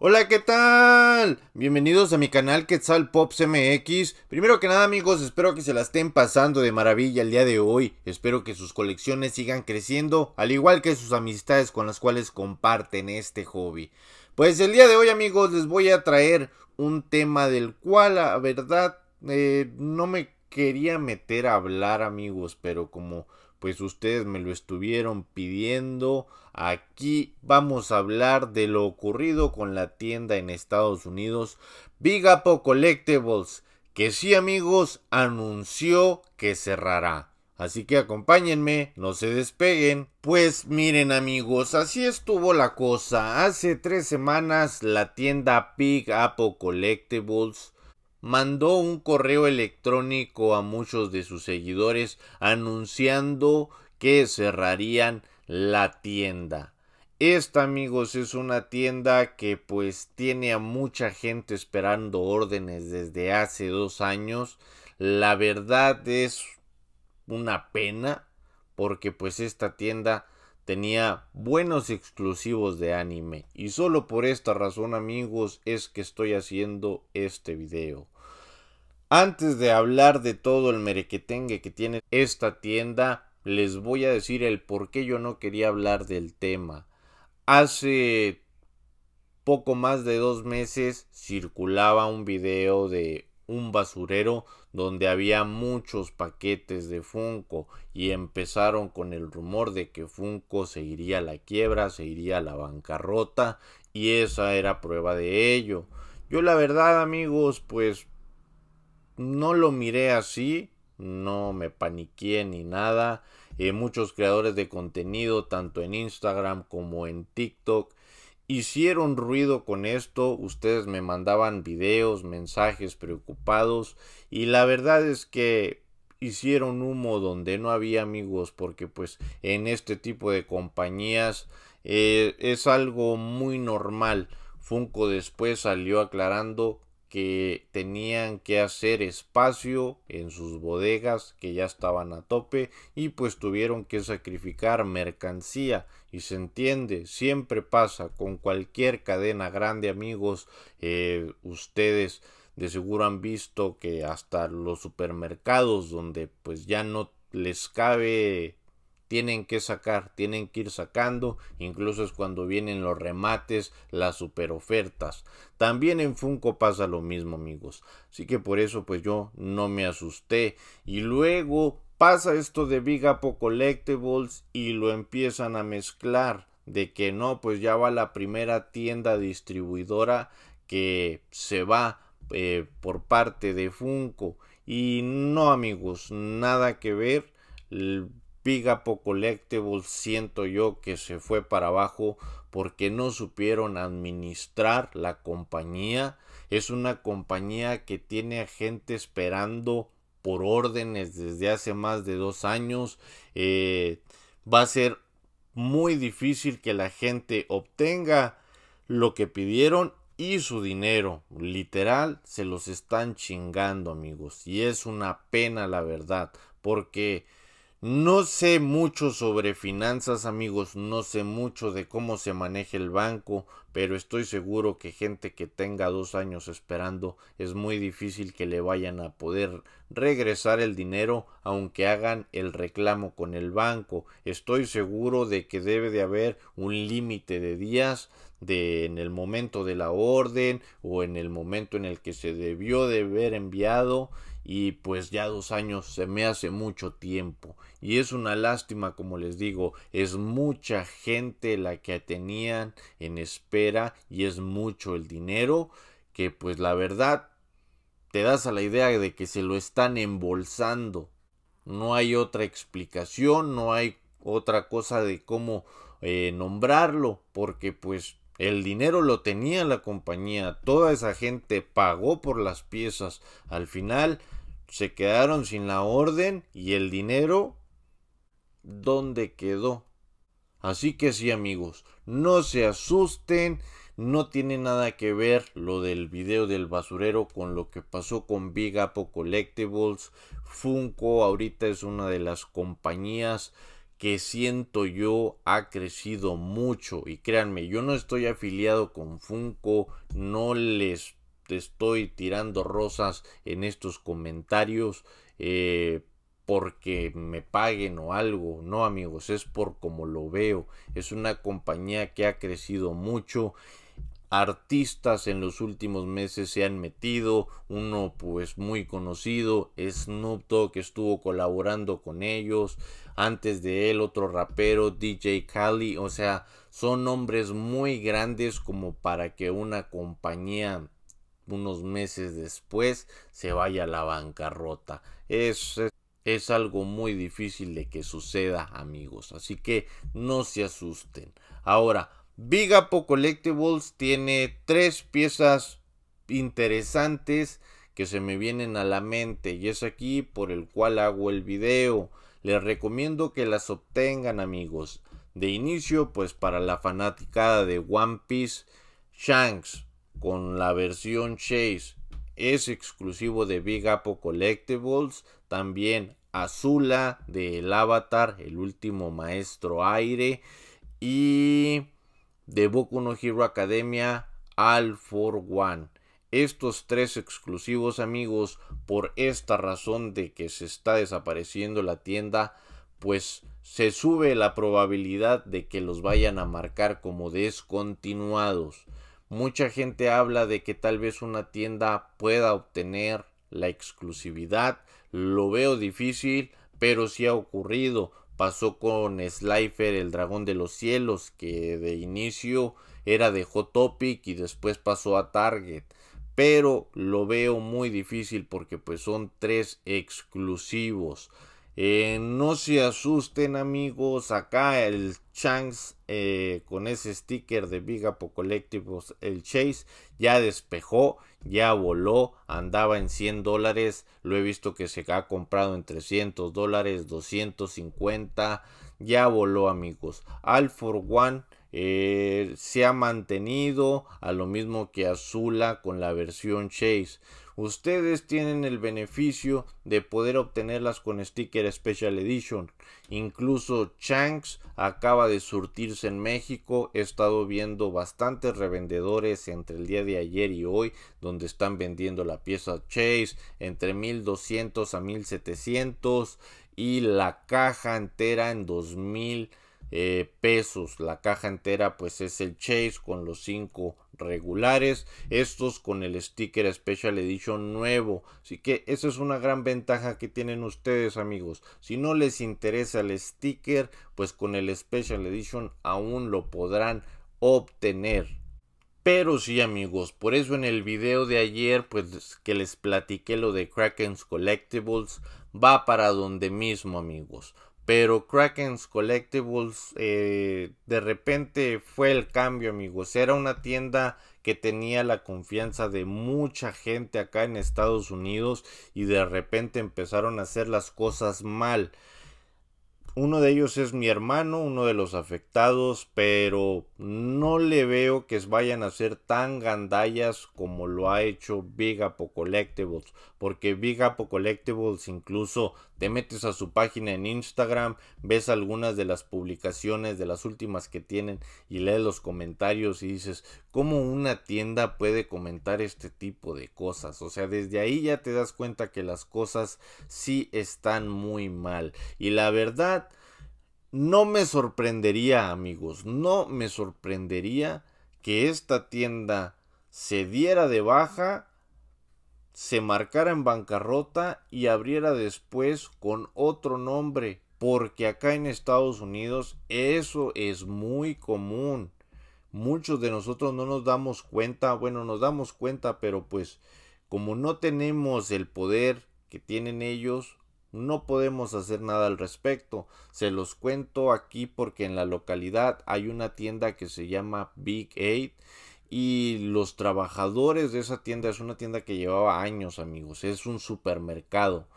Hola, ¿qué tal? Bienvenidos a mi canal Quetzal Pops MX. Primero que nada, amigos, espero que se la estén pasando de maravilla el día de hoy. Espero que sus colecciones sigan creciendo, al igual que sus amistades con las cuales comparten este hobby. Pues el día de hoy, amigos, les voy a traer un tema del cual, la verdad, eh, no me quería meter a hablar, amigos, pero como pues ustedes me lo estuvieron pidiendo. Aquí vamos a hablar de lo ocurrido con la tienda en Estados Unidos Big Apple Collectibles, que sí amigos anunció que cerrará. Así que acompáñenme, no se despeguen. Pues miren amigos, así estuvo la cosa. Hace tres semanas la tienda Big Apple Collectibles mandó un correo electrónico a muchos de sus seguidores anunciando que cerrarían la tienda. Esta amigos es una tienda que pues tiene a mucha gente esperando órdenes desde hace dos años. La verdad es una pena porque pues esta tienda tenía buenos exclusivos de anime. Y solo por esta razón amigos es que estoy haciendo este video. Antes de hablar de todo el merequetengue que tiene esta tienda, les voy a decir el por qué yo no quería hablar del tema. Hace poco más de dos meses circulaba un video de un basurero donde había muchos paquetes de Funko y empezaron con el rumor de que Funko se iría a la quiebra, se iría a la bancarrota y esa era prueba de ello. Yo la verdad amigos pues no lo miré así, no me paniqué ni nada. Eh, muchos creadores de contenido, tanto en Instagram como en TikTok, hicieron ruido con esto, ustedes me mandaban videos, mensajes preocupados y la verdad es que hicieron humo donde no había amigos porque pues en este tipo de compañías eh, es algo muy normal. Funko después salió aclarando que tenían que hacer espacio en sus bodegas que ya estaban a tope y pues tuvieron que sacrificar mercancía y se entiende siempre pasa con cualquier cadena grande amigos eh, ustedes de seguro han visto que hasta los supermercados donde pues ya no les cabe tienen que sacar, tienen que ir sacando, incluso es cuando vienen los remates, las super ofertas También en Funko pasa lo mismo, amigos. Así que por eso pues yo no me asusté y luego pasa esto de Big Apple Collectibles y lo empiezan a mezclar de que no, pues ya va la primera tienda distribuidora que se va eh, por parte de Funko y no amigos, nada que ver Pigapo Collectibles siento yo que se fue para abajo porque no supieron administrar la compañía. Es una compañía que tiene a gente esperando por órdenes desde hace más de dos años. Eh, va a ser muy difícil que la gente obtenga lo que pidieron y su dinero. Literal, se los están chingando amigos. Y es una pena la verdad porque no sé mucho sobre finanzas amigos, no sé mucho de cómo se maneja el banco, pero estoy seguro que gente que tenga dos años esperando es muy difícil que le vayan a poder regresar el dinero aunque hagan el reclamo con el banco. Estoy seguro de que debe de haber un límite de días de en el momento de la orden o en el momento en el que se debió de haber enviado y pues ya dos años se me hace mucho tiempo y es una lástima como les digo es mucha gente la que tenían en espera y es mucho el dinero que pues la verdad te das a la idea de que se lo están embolsando no hay otra explicación no hay otra cosa de cómo eh, nombrarlo porque pues el dinero lo tenía la compañía, toda esa gente pagó por las piezas. Al final se quedaron sin la orden y el dinero, ¿dónde quedó? Así que sí amigos, no se asusten, no tiene nada que ver lo del video del basurero con lo que pasó con Big Apple Collectibles. Funko ahorita es una de las compañías que siento yo ha crecido mucho y créanme, yo no estoy afiliado con Funko, no les te estoy tirando rosas en estos comentarios eh, porque me paguen o algo. No, amigos, es por como lo veo. Es una compañía que ha crecido mucho artistas en los últimos meses se han metido, uno pues muy conocido, Snoop Dogg que estuvo colaborando con ellos, antes de él otro rapero, DJ Cali, o sea, son hombres muy grandes como para que una compañía unos meses después se vaya a la bancarrota. Es, es, algo muy difícil de que suceda, amigos. Así que no se asusten. Ahora, Big Apple Collectibles tiene tres piezas interesantes que se me vienen a la mente y es aquí por el cual hago el video. Les recomiendo que las obtengan amigos. De inicio pues para la fanaticada de One Piece, Shanks, con la versión Chase es exclusivo de Big Apple Collectibles, también Azula de El Avatar, el último maestro aire y de Boku no Hero Academia All for One. Estos tres exclusivos amigos, por esta razón de que se está desapareciendo la tienda, pues se sube la probabilidad de que los vayan a marcar como descontinuados. Mucha gente habla de que tal vez una tienda pueda obtener la exclusividad. Lo veo difícil, pero sí ha ocurrido. Pasó con Slifer, el dragón de los cielos, que de inicio era de Hot Topic y después pasó a Target. Pero lo veo muy difícil porque pues son tres exclusivos. Eh, no se asusten amigos, acá el Chance eh, con ese sticker de Big Apple Collectibles, el Chase ya despejó, ya voló, andaba en 100 dólares, lo he visto que se ha comprado en 300 dólares, 250, ya voló amigos. All for One eh, se ha mantenido a lo mismo que Azula con la versión Chase ustedes tienen el beneficio de poder obtenerlas con sticker Special Edition. Incluso Chanks acaba de surtirse en México. He estado viendo bastantes revendedores entre el día de ayer y hoy donde están vendiendo la pieza Chase entre 1200 a 1700 y la caja entera en 2000 eh, pesos. La caja entera pues es el Chase con los 5 regulares, estos con el sticker Special Edition nuevo. Así que esa es una gran ventaja que tienen ustedes amigos. Si no les interesa el sticker, pues con el Special Edition aún lo podrán obtener. Pero sí amigos, por eso en el video de ayer pues que les platiqué lo de Kraken's Collectibles va para donde mismo amigos. Pero Kraken's Collectibles eh, de repente fue el cambio, amigos. Era una tienda que tenía la confianza de mucha gente acá en Estados Unidos y de repente empezaron a hacer las cosas mal. Uno de ellos es mi hermano, uno de los afectados, pero no le veo que vayan a ser tan gandallas como lo ha hecho Big Apple Collectibles, porque Big Apple Collectibles incluso te metes a su página en Instagram, ves algunas de las publicaciones de las últimas que tienen y lees los comentarios y dices, ¿cómo una tienda puede comentar este tipo de cosas? O sea, desde ahí ya te das cuenta que las cosas sí están muy mal. Y la verdad, no me sorprendería, amigos, no me sorprendería que esta tienda se diera de baja, se marcara en bancarrota y abriera después con otro nombre, porque acá en Estados Unidos eso es muy común. Muchos de nosotros no nos damos cuenta, bueno, nos damos cuenta, pero pues como no tenemos el poder que tienen ellos, no podemos hacer nada al respecto. Se los cuento aquí porque en la localidad hay una tienda que se llama Big Eight y los trabajadores de esa tienda es una tienda que llevaba años, amigos. Es un supermercado.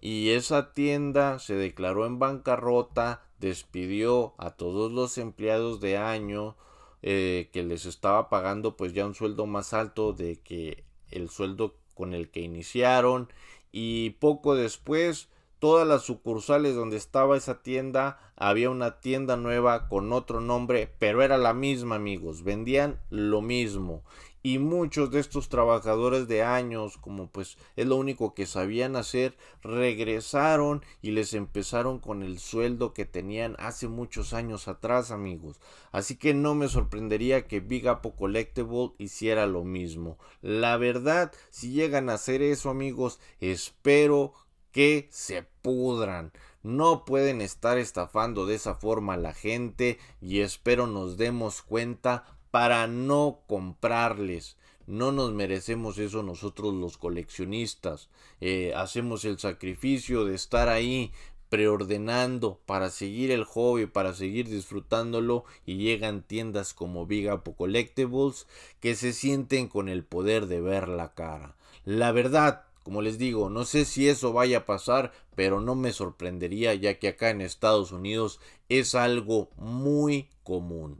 Y esa tienda se declaró en bancarrota, despidió a todos los empleados de año eh, que les estaba pagando pues ya un sueldo más alto de que el sueldo con el que iniciaron y poco después todas las sucursales donde estaba esa tienda, había una tienda nueva con otro nombre, pero era la misma amigos, vendían lo mismo. Y muchos de estos trabajadores de años, como pues es lo único que sabían hacer, regresaron y les empezaron con el sueldo que tenían hace muchos años atrás, amigos. Así que no me sorprendería que Big Apple Collectible hiciera lo mismo. La verdad, si llegan a hacer eso, amigos, espero que se pudran. No pueden estar estafando de esa forma a la gente y espero nos demos cuenta para no comprarles. No nos merecemos eso nosotros los coleccionistas. Eh, hacemos el sacrificio de estar ahí preordenando para seguir el hobby, para seguir disfrutándolo y llegan tiendas como Big Apple Collectibles que se sienten con el poder de ver la cara. La verdad, como les digo, no sé si eso vaya a pasar, pero no me sorprendería ya que acá en Estados Unidos es algo muy común.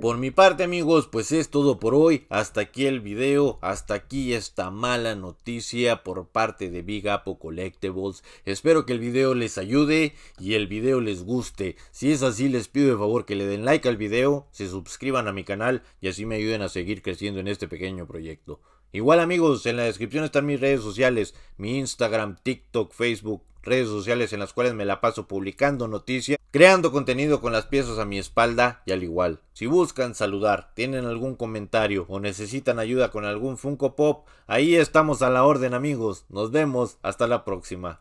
Por mi parte amigos, pues es todo por hoy. Hasta aquí el video, hasta aquí esta mala noticia por parte de Big Apple Collectibles. Espero que el video les ayude y el video les guste. Si es así, les pido de favor que le den like al video, se suscriban a mi canal y así me ayuden a seguir creciendo en este pequeño proyecto. Igual amigos, en la descripción están mis redes sociales, mi Instagram, TikTok, Facebook, redes sociales en las cuales me la paso publicando noticias, creando contenido con las piezas a mi espalda y al igual. Si buscan saludar, tienen algún comentario o necesitan ayuda con algún Funko Pop, ahí estamos a la orden amigos. Nos vemos, hasta la próxima.